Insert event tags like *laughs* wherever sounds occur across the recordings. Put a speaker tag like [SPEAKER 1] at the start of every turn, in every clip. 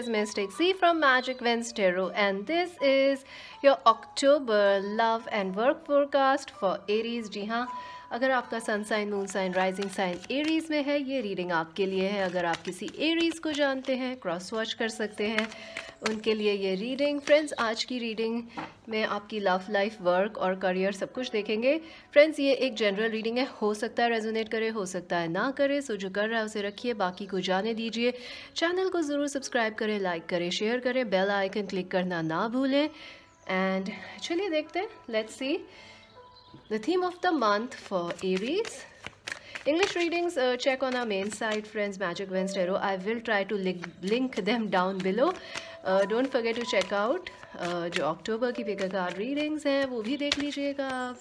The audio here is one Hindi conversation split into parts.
[SPEAKER 1] is Mystic C from Magic Wins Tarot and this is your October love and work forecast for Aries. जी हाँ अगर आपका sun sign moon sign rising sign Aries में है ये रीडिंग आपके लिए है अगर आप किसी एरीज को जानते हैं क्रॉस वॉच कर सकते हैं उनके लिए ये रीडिंग फ्रेंड्स आज की रीडिंग में आपकी लव लाइफ वर्क और करियर सब कुछ देखेंगे फ्रेंड्स ये एक जनरल रीडिंग है हो सकता है रेजोनेट करे हो सकता है ना करे सो जो कर रहा है उसे रखिए बाकी को जाने दीजिए चैनल को ज़रूर सब्सक्राइब करें लाइक करें शेयर करें बेल आइकन क्लिक करना ना भूलें एंड चलिए देखते हैं let's see the theme of the month for Aries English readings, uh, check on our main site, friends, Magic Wins Tarot. I will try to link, link them down below. Uh, don't forget to check out uh, जो अक्टूबर की पिकर कार्ड रीडिंग्स हैं वो भी देख लीजिएगा आप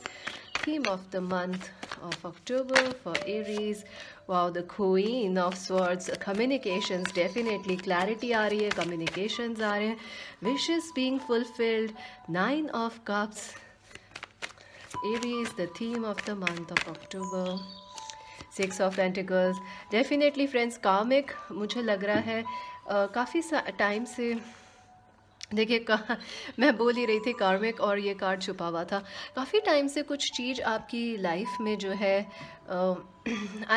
[SPEAKER 1] theme of the month of October for Aries. Wow, the Queen of Swords. Communications, definitely. Clarity आ रही है communications आ रहे हैं Wishes being fulfilled. Nine of Cups. Aries, the theme of the month of October. Six of pentacles definitely friends काम एक मुझे लग रहा है काफ़ी टाइम से देखिए मैं बोल ही रही थी कार्मिक और ये कार्ड छुपा हुआ था काफ़ी टाइम से कुछ चीज़ आपकी लाइफ में जो है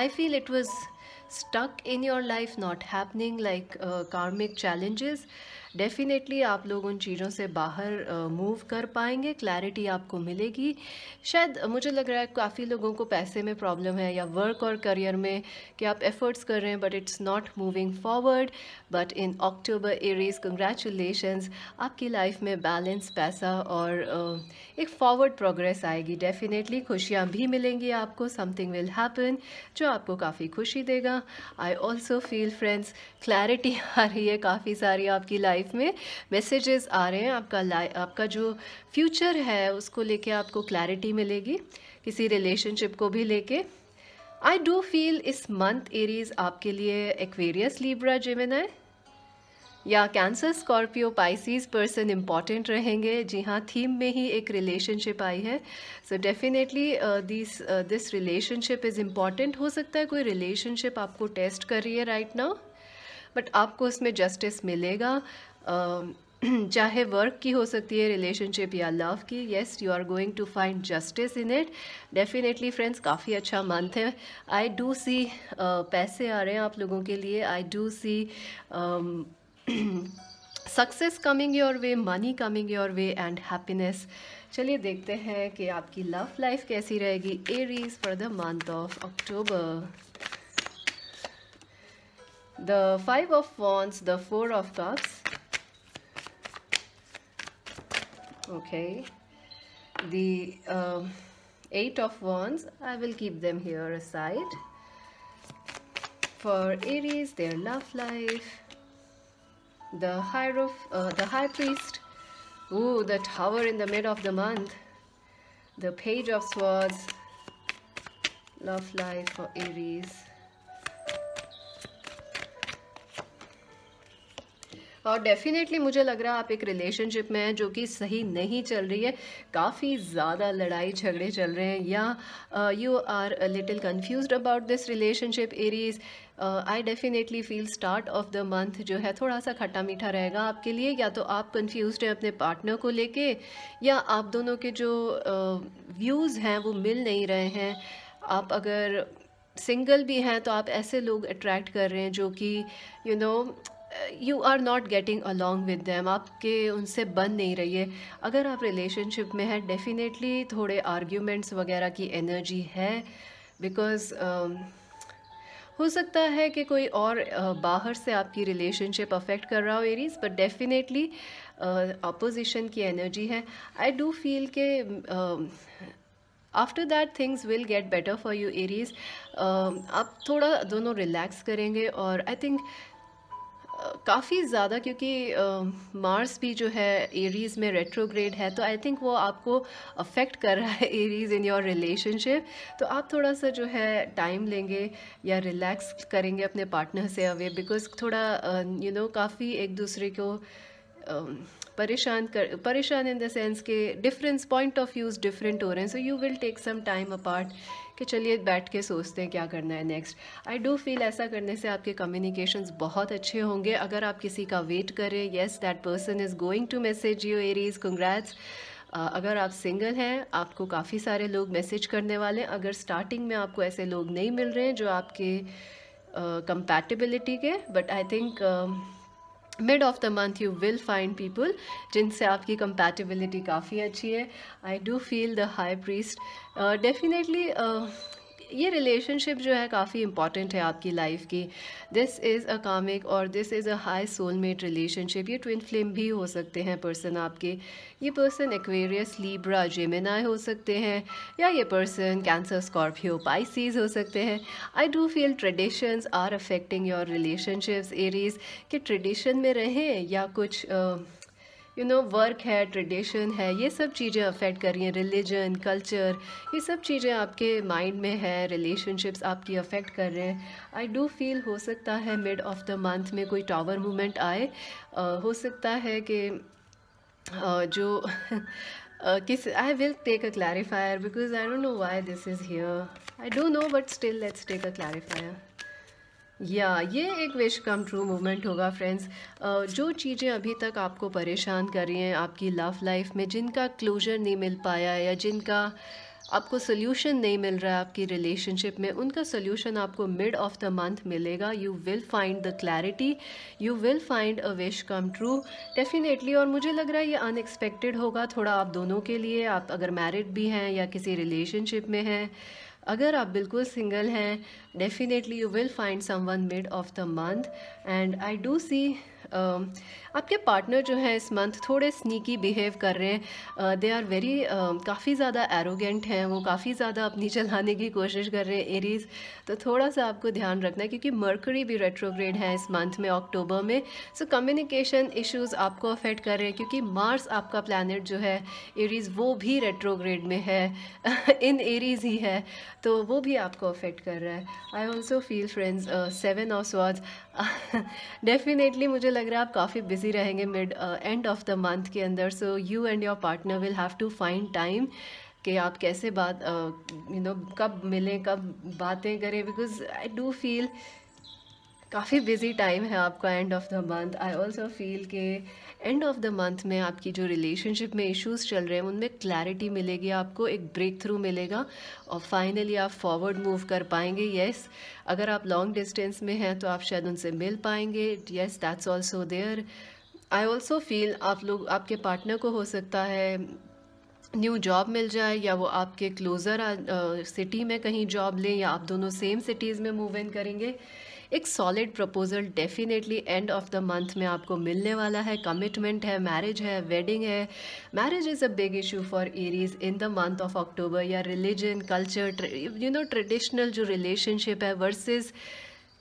[SPEAKER 1] I feel it was stuck in your life not happening like karmic challenges definitely आप लोग उन चीज़ों से बाहर मूव कर पाएंगे क्लैरिटी आपको मिलेगी शायद मुझे लग रहा है काफ़ी लोगों को पैसे में प्रॉब्लम है या वर्क और करियर में कि आप एफ़र्ट्स कर रहे हैं but it's not moving forward but in October Aries congratulations आपकी लाइफ में बैलेंस पैसा और एक फॉरवर्ड प्रोग्रेस आएगी डेफ़िनेटली खुशियाँ भी मिलेंगी आपको समथिंग विल हैपन जो आपको काफ़ी खुशी देगा I also feel friends clarity आ रही है काफ़ी सारी आपकी लाइफ लाइफ में मैसेजेस आ रहे हैं आपका आपका जो फ्यूचर है उसको लेके आपको क्लैरिटी मिलेगी किसी रिलेशनशिप को भी लेके I do feel this month Aries आपके लिए एक्वेरियस लीब्रा जेमिनाय या Cancer Scorpio Pisces person important रहेंगे जी हाँ थीम में ही एक रिलेशनशिप आई है so definitely this this relationship is important हो सकता है कोई रिलेशनशिप आपको टेस्ट कर रही है राइट नाउ बट आपको उसमें जस्टिस मिलेगा Um, *clears throat* चाहे वर्क की हो सकती है रिलेशनशिप या लव की yes you are going to find justice in it definitely friends काफ़ी अच्छा मंथ है आई डू सी पैसे आ रहे हैं आप लोगों के लिए I do see success coming your way money coming your way and happiness चलिए देखते हैं कि आपकी लव लाइफ कैसी रहेगी Aries for the month of October the five of wands the four of cups okay the uh, eight of wands i will keep them here aside for aries their love life the high uh, the high priest ooh the tower in the mid of the month the page of swords love life for aries और डेफिनेटली मुझे लग रहा है आप एक रिलेशनशिप में हैं जो कि सही नहीं चल रही है काफ़ी ज़्यादा लड़ाई झगड़े चल रहे हैं या you are little confused about this relationship Aries I definitely feel start of the month जो है थोड़ा सा खट्टा मीठा रहेगा आपके लिए या तो आप कन्फ्यूज हैं अपने पार्टनर को लेके या आप दोनों के जो व्यूज़ uh, हैं वो मिल नहीं रहे हैं आप अगर सिंगल भी हैं तो आप ऐसे लोग अट्रैक्ट कर रहे हैं जो कि you know you are not getting along with them आपके उनसे बन नहीं रही है अगर आप रिलेशनशिप में हैं डेफिनेटली थोड़े आर्ग्यूमेंट्स वगैरह की एनर्जी है बिकॉज़ um, हो सकता है कि कोई और uh, बाहर से आपकी रिलेशनशिप अफेक्ट कर रहा हो एरीज बट डेफिनेटली अपोजिशन की एनर्जी है आई डू फील के after that things will get better for you Aries आप थोड़ा दोनों रिलैक्स करेंगे और आई थिंक काफ़ी ज़्यादा क्योंकि मार्स भी जो है एरीज़ में रेट्रोग्रेड है तो आई थिंक वो आपको अफेक्ट कर रहा है एरीज़ इन योर रिलेशनशिप तो आप थोड़ा सा जो है टाइम लेंगे या रिलैक्स करेंगे अपने पार्टनर से अवे बिकॉज थोड़ा यू नो काफ़ी एक दूसरे को Um, परेशान कर परेशान इन द सेंस के difference point of views different हो रहे हैं so you will take some time apart कि चलिए बैठ के सोचते हैं क्या करना है नेक्स्ट आई डू फील ऐसा करने से आपके कम्युनिकेशंस बहुत अच्छे होंगे अगर आप किसी का वेट करें yes that person is going to message you Aries congrats अगर आप सिंगल हैं आपको काफ़ी सारे लोग मैसेज करने वाले हैं अगर स्टार्टिंग में आपको ऐसे लोग नहीं मिल रहे हैं जो आपके कंपैटिबिलिटी uh, के but I think mid of the month you will find people जिनसे आपकी कंपैटिबिलिटी काफ़ी अच्छी है I do feel the high priest definitely ये रिलेशनशिप जो है काफ़ी इंपॉर्टेंट है आपकी लाइफ की दिस इज़ अ कामिक और this is a high soulmate relationship ये ट्विन फ्लेम भी हो सकते हैं पर्सन आपके ये पर्सन एक्वेरियस लीब्रा जेमिनाई हो सकते हैं या ये पर्सन कैंसर स्कॉर्पियो पाइसीज हो सकते हैं I do feel traditions are affecting your relationships Aries के ट्रेडिशन में रहें या कुछ uh, यू नो वर्क है ट्रेडिशन है ये सब चीज़ें अफेक्ट कर रही हैं रिलीजन कल्चर ये सब चीज़ें आपके माइंड में है रिलेशनशिप्स आपकी अफेक्ट कर रहे हैं आई डू फील हो सकता है मिड ऑफ द मंथ में कोई टावर मूवमेंट आए आ, हो सकता है कि जो *laughs* किस I will take a clarifier because I don't know why this is here I don't know but still let's take a clarifier या ये एक विश कम ट्रू मूवमेंट होगा फ्रेंड्स जो चीज़ें अभी तक आपको परेशान कर रही हैं आपकी लव लाइफ में जिनका क्लोजर नहीं मिल पाया या जिनका आपको सोल्यूशन नहीं मिल रहा है आपकी रिलेशनशिप में उनका सोल्यूशन आपको मिड ऑफ द मंथ मिलेगा you will find the clarity you will find a wish come true definitely और मुझे लग रहा है ये अनएक्सपेक्टेड होगा थोड़ा आप दोनों के लिए आप अगर मैरिड भी हैं या किसी रिलेशनशिप में हैं अगर आप बिल्कुल सिंगल हैं definitely you will find someone mid of the month and I do see आपके पार्टनर जो हैं इस मंथ थोड़े स्नीकी बिहेव कर रहे हैं दे आर वेरी काफ़ी ज़्यादा एरोगेंट हैं वो काफ़ी ज़्यादा अपनी चलाने की कोशिश कर रहे हैं एरीज तो थोड़ा सा आपको ध्यान रखना है क्योंकि मर्करी भी रेट्रोग्रेड है इस मंथ में अक्टूबर में सो कम्युनिकेशन इश्यूज आपको अफेक्ट कर रहे हैं क्योंकि मार्स आपका प्लानट जो है एरीज वो भी रेट्रोग्रेड में है इन *laughs* एरीज ही है तो वो भी आपको अफेक्ट कर रहा है I also feel friends seven of swords definitely मुझे लग रहा है आप काफ़ी बिजी रहेंगे mid end of the month के अंदर so you and your partner will have to find time कि आप कैसे बात you uh, know you know, कब मिलें कब बातें करें बिकॉज आई डू फील काफ़ी बिजी टाइम है आपका end of the month I also feel के एंड ऑफ द मंथ में आपकी जो रिलेशनशिप में इश्यूज चल रहे हैं उनमें क्लैरिटी मिलेगी आपको एक ब्रेक थ्रू मिलेगा और फाइनली आप फॉरवर्ड मूव कर पाएंगे येस yes, अगर आप लॉन्ग डिस्टेंस में हैं तो आप शायद उनसे मिल पाएंगे yes that's also there I also feel आप लोग आपके पार्टनर को हो सकता है न्यू जॉब मिल जाए या वो आपके क्लोज़र सिटी में कहीं जॉब लें या आप दोनों सेम सिटीज़ में मूव इन करेंगे एक solid proposal definitely end of the month में आपको मिलने वाला है कमिटमेंट है मैरिज है वेडिंग है marriage is a big issue for Aries in the month of October या religion culture you know traditional जो रिलेशनशिप है वर्सेस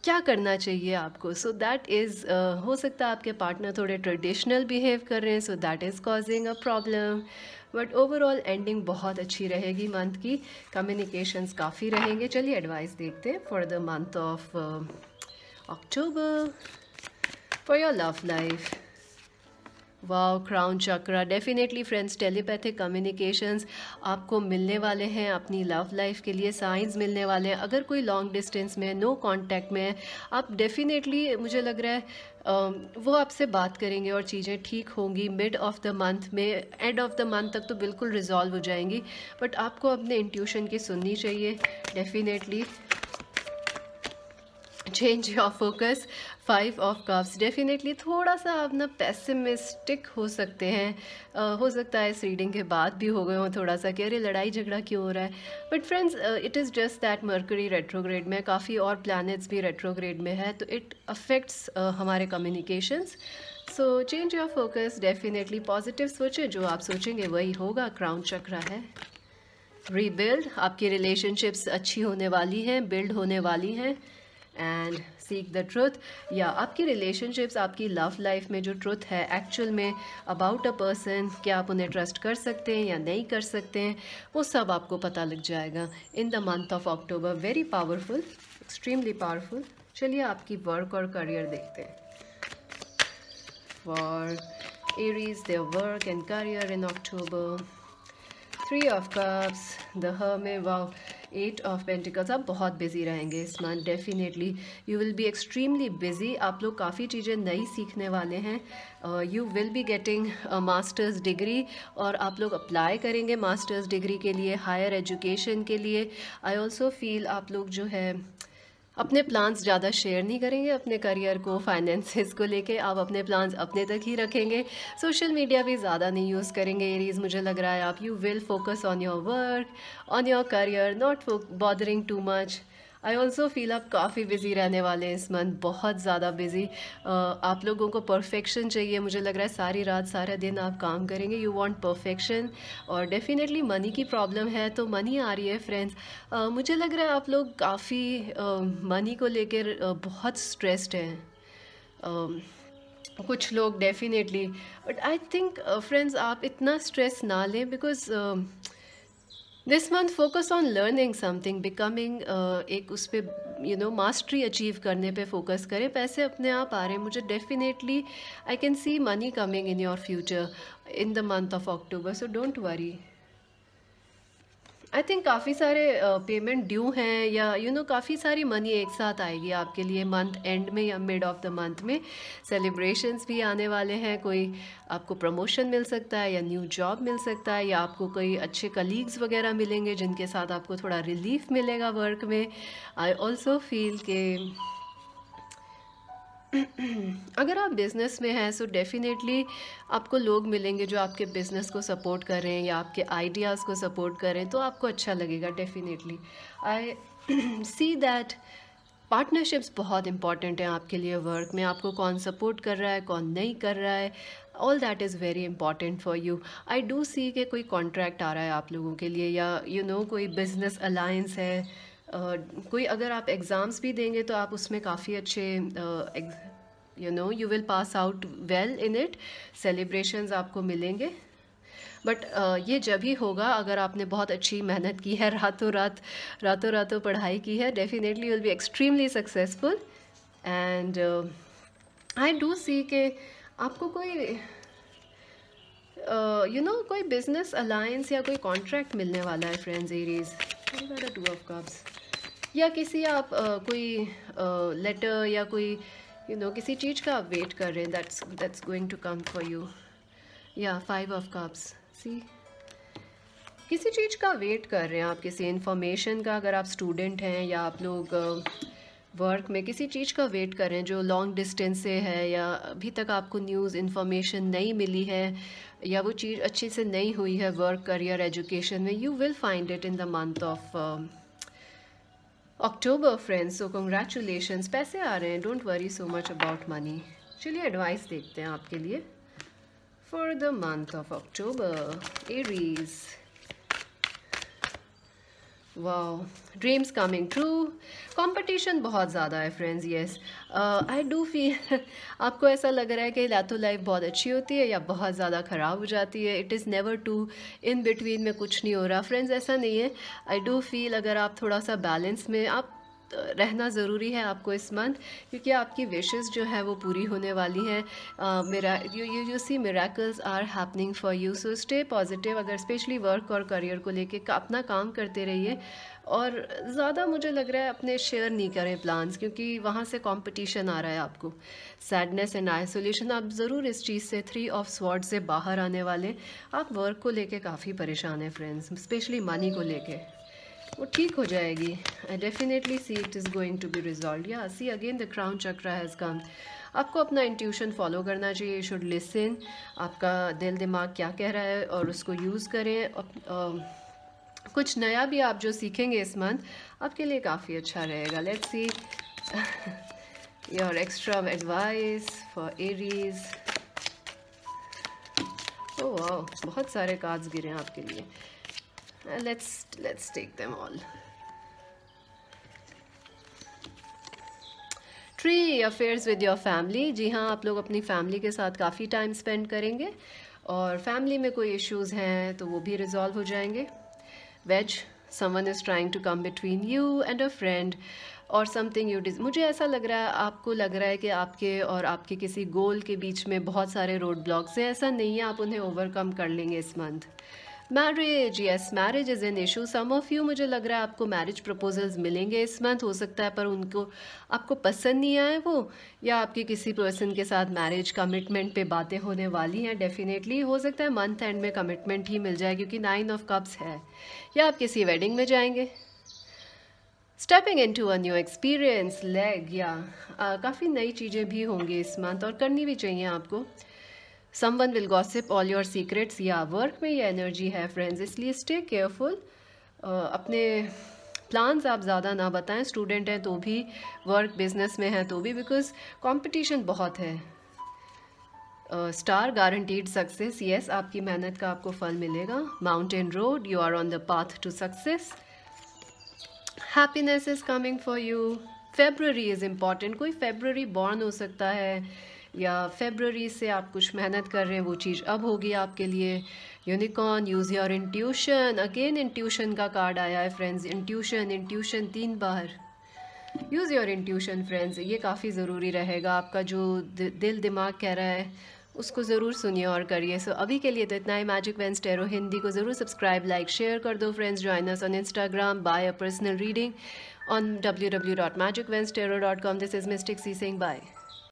[SPEAKER 1] क्या करना चाहिए आपको सो दैट इज़ हो सकता है आपके पार्टनर थोड़े ट्रेडिशनल बिहेव कर रहे हैं so that is causing a problem but overall ending बहुत अच्छी रहेगी मंथ की कम्युनिकेशंस काफ़ी रहेंगे चलिए एडवाइस देखते हैं for the month of October for your love life. Wow crown chakra definitely friends telepathic communications आपको मिलने वाले हैं अपनी लव लाइफ के लिए साइंस मिलने वाले हैं अगर कोई लॉन्ग डिस्टेंस में नो no कांटेक्ट में है आप डेफिनेटली मुझे लग रहा है वो आपसे बात करेंगे और चीज़ें ठीक होंगी मिड ऑफ़ द मंथ में एंड ऑफ द मंथ तक तो बिल्कुल रिजॉल्व हो जाएंगी बट आपको अपने इंट्यूशन की सुननी चाहिए definitely change your focus five of cups definitely थोड़ा सा आप ना पेसिमिस्टिक हो सकते हैं uh, हो सकता है इस रीडिंग के बाद भी हो गए हों थोड़ा सा कि अरे लड़ाई झगड़ा क्यों हो रहा है but friends it is just that Mercury retrograde में काफ़ी और प्लानट्स भी रेट्रोग्रेड में है तो इट अफेक्ट्स uh, हमारे communications so change your focus definitely positive सोचें जो आप सोचेंगे वही होगा क्राउन चक्रा है रीबिल्ड आपकी रिलेशनशिप्स अच्छी होने वाली हैं बिल्ड होने वाली हैं एंड सीक द ट्रुथ या आपकी रिलेशनशिप्स आपकी लव लाइफ में जो ट्रुथ है एक्चुअल में अबाउट अ पर्सन क्या आप उन्हें ट्रस्ट कर सकते हैं या नहीं कर सकते हैं वो सब आपको पता लग जाएगा in the month of October very powerful extremely powerful चलिए आपकी वर्क और करियर देखते हैं for Aries the work and career in October three of cups the में वाव एट ऑफ पेंटिकल्स आप बहुत बिजी रहेंगे इस month definitely you will be extremely busy आप लोग काफ़ी चीज़ें नई सीखने वाले हैं you will be getting master's degree और आप लोग अप्लाई करेंगे मास्टर्स डिग्री के लिए हायर एजुकेशन के लिए आई ऑल्सो फील आप लोग जो है अपने प्लान्स ज़्यादा शेयर नहीं करेंगे अपने करियर को फाइनेंसेस को लेके आप अपने प्लान्स अपने तक ही रखेंगे सोशल मीडिया भी ज़्यादा नहीं यूज़ करेंगे एरीज मुझे लग रहा है आप you will focus on your work on your career not bothering too much I also feel आप काफ़ी बिज़ी रहने वाले हैं इस मंथ बहुत ज़्यादा बिज़ी आप लोगों को परफेक्शन चाहिए मुझे लग रहा है सारी रात सारा दिन आप काम करेंगे यू वांट परफेक्शन और डेफिनेटली मनी की प्रॉब्लम है तो मनी आ रही है फ्रेंड्स uh, मुझे लग रहा है आप लोग काफ़ी मनी uh, को लेकर uh, बहुत स्ट्रेस्ड हैं कुछ लोग definitely but I think friends आप इतना स्ट्रेस ना लें because this month focus on learning something becoming एक उस पर यू नो मास्टरी अचीव करने पे फोकस करें पैसे अपने आप आ रहे हैं मुझे definitely I can see money coming in your future in the month of October so don't worry I think काफ़ी सारे पेमेंट ड्यू हैं या यू नो काफ़ी सारी मनी एक साथ आएगी आपके लिए मंथ एंड में या मिड ऑफ द मंथ में सेलिब्रेशंस भी आने वाले हैं कोई आपको प्रमोशन मिल सकता है या न्यू जॉब मिल सकता है या आपको कोई अच्छे कलीग्स वगैरह मिलेंगे जिनके साथ आपको थोड़ा रिलीफ मिलेगा वर्क में आई ऑल्सो फील के अगर आप बिज़नेस में हैं सो डेफ़िनेटली आपको लोग मिलेंगे जो आपके बिज़नेस को सपोर्ट करें या आपके आइडियाज़ को सपोर्ट करें तो आपको अच्छा लगेगा definitely I see that partnerships बहुत इंपॉर्टेंट हैं आपके लिए वर्क में आपको कौन सपोर्ट कर रहा है कौन नहीं कर रहा है all that is very important for you I do see के कोई कॉन्ट्रैक्ट आ रहा है आप लोगों के लिए या यू you नो know, कोई बिज़नेस अलायंस है कोई अगर आप एग्ज़ाम्स भी देंगे तो आप उसमें काफ़ी अच्छे you know you will pass out well in it celebrations आपको मिलेंगे बट uh, ये जब ही होगा अगर आपने बहुत अच्छी मेहनत की है रातों रात रातों रातों पढ़ाई की है definitely will be extremely successful and I do see के आपको कोई you uh, know you know, कोई बिजनेस अलायंस या कोई कॉन्ट्रैक्ट मिलने वाला है friends Aries two of cups या किसी आप uh, कोई लेटर uh, या कोई यू you नो know, किसी चीज़ का आप वेट कर रहे हैं that's that's going to come for you या फाइव ऑफ कप्स सी किसी चीज़ का वेट कर रहे हैं आप किसी इन्फॉर्मेशन का अगर आप स्टूडेंट हैं या आप लोग वर्क में किसी चीज़ का वेट कर रहे हैं जो लॉन्ग डिस्टेंस से है या अभी तक आपको न्यूज़ इन्फॉर्मेशन नहीं मिली है या वो चीज़ अच्छे से नहीं हुई है वर्क करियर एजुकेशन में you will find it in the month of October friends so congratulations. पैसे आ रहे हैं don't worry so much about money चलिए एडवाइस देखते हैं आपके लिए for the month of October Aries वाह ड्रीम्स कमिंग ट्रू कंपटीशन बहुत ज़्यादा है friends yes I do feel आपको ऐसा लग रहा है कि या तो लाइफ बहुत अच्छी होती है या बहुत ज़्यादा ख़राब हो जाती है it is never too in between में कुछ नहीं हो रहा फ्रेंड्स ऐसा नहीं है आई डू फील अगर आप थोड़ा सा बैलेंस में आप रहना ज़रूरी है आपको इस मंथ क्योंकि आपकी विशेस जो है वो पूरी होने वाली हैं मेरा you you you see miracles are happening for you so stay positive अगर स्पेशली वर्क और करियर को लेके का, अपना काम करते रहिए और ज़्यादा मुझे लग रहा है अपने शेयर नहीं करें प्लान्स क्योंकि वहाँ से कंपटीशन आ रहा है आपको सैडनेस एंड आइसोलेशन आप ज़रूर इस चीज़ से थ्री ऑफ स्वॉर्ड से बाहर आने वाले आप वर्क को लेके काफ़ी परेशान हैं फ्रेंड्स स्पेशली मनी को लेके वो ठीक हो जाएगी I definitely see it is going to be resolve या see again the crown chakra has come आपको अपना इंट्यूशन फॉलो करना चाहिए यू शुड लिसन आपका दिल दिमाग क्या कह रहा है और उसको यूज़ करें अप, आ, कुछ नया भी आप जो सीखेंगे इस मंथ आपके लिए काफ़ी अच्छा रहेगा let's see your extra advice for Aries oh वाह बहुत सारे कार्ड्स गिरे हैं आपके लिए Uh, let's let's take them all. Tree affairs with your family जी हाँ आप लोग अपनी फैमिली के साथ काफ़ी टाइम स्पेंड करेंगे और फैमिली में कोई इश्यूज हैं तो वो भी रिजॉल्व हो जाएंगे ways someone is trying to come between you and a friend और समथिंग यू डिज मुझे ऐसा लग रहा है आपको लग रहा है कि आपके और आपके किसी गोल के बीच में बहुत सारे रोड ब्लॉक्स हैं ऐसा नहीं है आप उन्हें ओवरकम कर लेंगे इस month marriage yes marriage is an issue some of you मुझे लग रहा है आपको मैरिज प्रपोजल्स मिलेंगे इस मंथ हो सकता है पर उनको आपको पसंद नहीं आए वो या आपके किसी पर्सन के साथ मैरिज कमिटमेंट पे बातें होने वाली हैं डेफिनेटली हो सकता है मंथ एंड में कमिटमेंट ही मिल जाए क्योंकि नाइन ऑफ कप्स है या आप किसी वेडिंग में जाएंगे stepping into a new experience leg या काफ़ी नई चीज़ें भी होंगी इस मंथ और करनी भी चाहिए आपको one will gossip all your secrets या वर्क में ये एनर्जी है फ्रेंड्स इसलिए स्टे केयरफुल uh, अपने प्लान्स आप ज़्यादा ना बताएं स्टूडेंट हैं तो भी वर्क बिजनेस में हैं तो भी बिकॉज कंपटीशन बहुत है स्टार गारंटीड सक्सेस यस आपकी मेहनत का आपको फल मिलेगा mountain road you are on the path to success happiness is coming for you February is important कोई फेब्ररी बॉर्न हो सकता है या फेबररी से आप कुछ मेहनत कर रहे हैं वो चीज़ अब होगी आपके लिए unicorn use your intuition again intuition का कार्ड आया है फ्रेंड्स इंट्यूशन इंट्यूशन तीन बार यूज़ योर इंट्यूशन फ्रेंड्स ये काफ़ी ज़रूरी रहेगा आपका जो दिल दिमाग कह रहा है उसको ज़रूर सुनिए और करिए सो so, अभी के लिए तो इतना ही मैजिक वेंस टेरो हिंदी को ज़रूर सब्सक्राइब लाइक शेयर कर दो friends join us on Instagram buy a personal reading on W W dot magic wands tarot dot com this is mystic C Singh bye